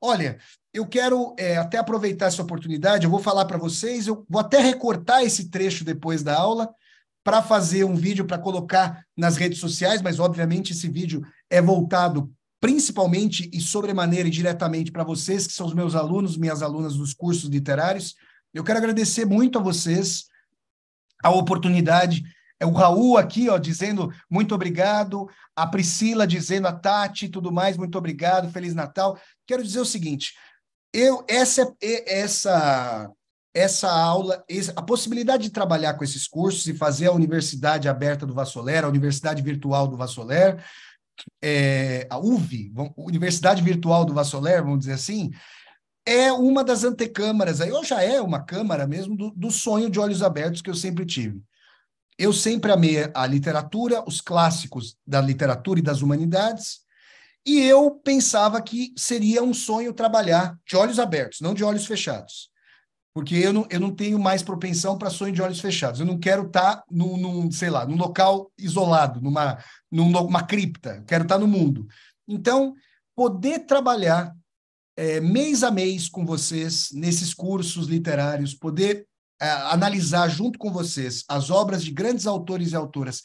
Olha, eu quero é, até aproveitar essa oportunidade, eu vou falar para vocês, eu vou até recortar esse trecho depois da aula para fazer um vídeo para colocar nas redes sociais, mas obviamente esse vídeo é voltado principalmente e sobremaneira e diretamente para vocês, que são os meus alunos, minhas alunas dos cursos literários. Eu quero agradecer muito a vocês a oportunidade é o Raul aqui, ó, dizendo muito obrigado, a Priscila dizendo a Tati, tudo mais, muito obrigado, feliz Natal. Quero dizer o seguinte, eu essa essa essa aula, a possibilidade de trabalhar com esses cursos e fazer a universidade aberta do Vassoler, a universidade virtual do Vassoler, é, a UV, Universidade Virtual do Vassoler, vamos dizer assim, é uma das antecâmaras, aí ou já é uma câmara mesmo do, do sonho de olhos abertos que eu sempre tive. Eu sempre amei a literatura, os clássicos da literatura e das humanidades, e eu pensava que seria um sonho trabalhar de olhos abertos, não de olhos fechados. Porque eu não, eu não tenho mais propensão para sonho de olhos fechados. Eu não quero estar tá num, num, sei lá, num local isolado, numa, numa cripta. Eu quero estar tá no mundo. Então, poder trabalhar é, mês a mês com vocês nesses cursos literários, poder é, analisar junto com vocês as obras de grandes autores e autoras,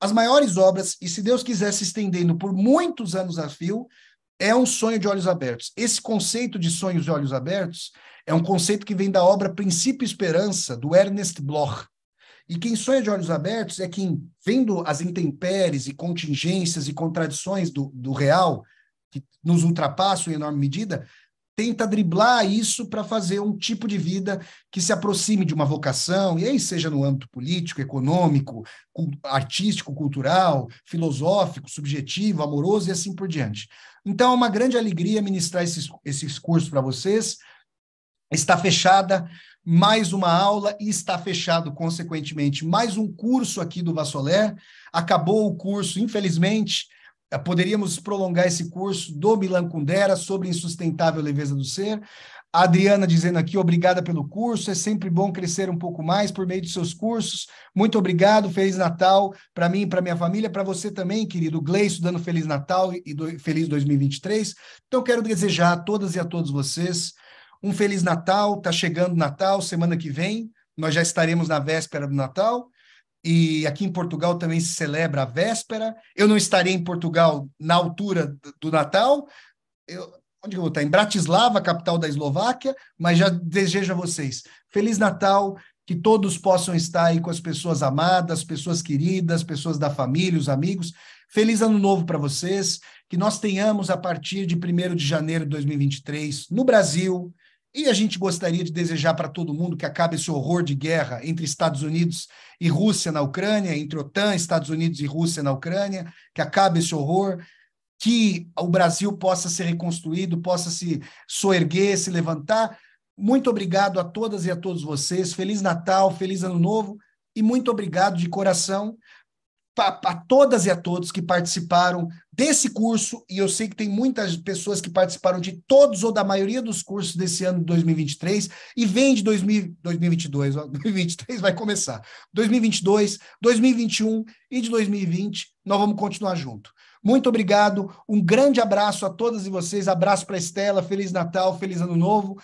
as maiores obras, e se Deus quiser se estendendo por muitos anos a fio, é um sonho de olhos abertos. Esse conceito de sonhos de olhos abertos é um conceito que vem da obra Princípio e Esperança, do Ernest Bloch. E quem sonha de olhos abertos é quem, vendo as intempéries e contingências e contradições do, do real, que nos ultrapassam em enorme medida, tenta driblar isso para fazer um tipo de vida que se aproxime de uma vocação, e aí seja no âmbito político, econômico, artístico, cultural, filosófico, subjetivo, amoroso e assim por diante. Então é uma grande alegria ministrar esses, esses cursos para vocês. Está fechada mais uma aula e está fechado, consequentemente, mais um curso aqui do Vassolé. Acabou o curso, infelizmente eh, poderíamos prolongar esse curso do Milan Kundera sobre insustentável leveza do ser. A Adriana dizendo aqui, obrigada pelo curso, é sempre bom crescer um pouco mais por meio de seus cursos. Muito obrigado, Feliz Natal para mim e para minha família, para você também, querido Gleice, dando Feliz Natal e do, Feliz 2023. Então, quero desejar a todas e a todos vocês um Feliz Natal, está chegando Natal, semana que vem, nós já estaremos na véspera do Natal e aqui em Portugal também se celebra a véspera. Eu não estarei em Portugal na altura do Natal. Eu, onde eu vou estar? Em Bratislava, capital da Eslováquia, mas já desejo a vocês Feliz Natal, que todos possam estar aí com as pessoas amadas, pessoas queridas, pessoas da família, os amigos. Feliz ano novo para vocês, que nós tenhamos a partir de 1 de janeiro de 2023 no Brasil, e a gente gostaria de desejar para todo mundo que acabe esse horror de guerra entre Estados Unidos e Rússia na Ucrânia, entre OTAN, Estados Unidos e Rússia na Ucrânia, que acabe esse horror, que o Brasil possa ser reconstruído, possa se soerguer, se levantar. Muito obrigado a todas e a todos vocês. Feliz Natal, feliz Ano Novo e muito obrigado de coração a, a todas e a todos que participaram desse curso, e eu sei que tem muitas pessoas que participaram de todos ou da maioria dos cursos desse ano de 2023, e vem de 2000, 2022, 2023 vai começar, 2022, 2021 e de 2020, nós vamos continuar junto. Muito obrigado, um grande abraço a todas e vocês, abraço para Estela, Feliz Natal, Feliz Ano Novo,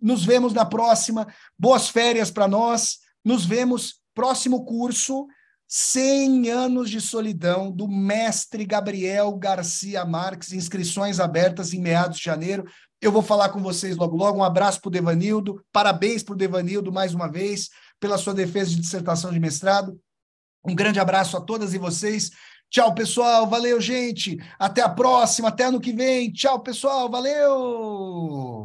nos vemos na próxima, boas férias para nós, nos vemos próximo curso, 100 anos de solidão do mestre Gabriel Garcia Marques, inscrições abertas em meados de janeiro. Eu vou falar com vocês logo logo. Um abraço para o Devanildo, parabéns para o Devanildo mais uma vez pela sua defesa de dissertação de mestrado. Um grande abraço a todas e vocês. Tchau, pessoal. Valeu, gente. Até a próxima. Até ano que vem. Tchau, pessoal. Valeu.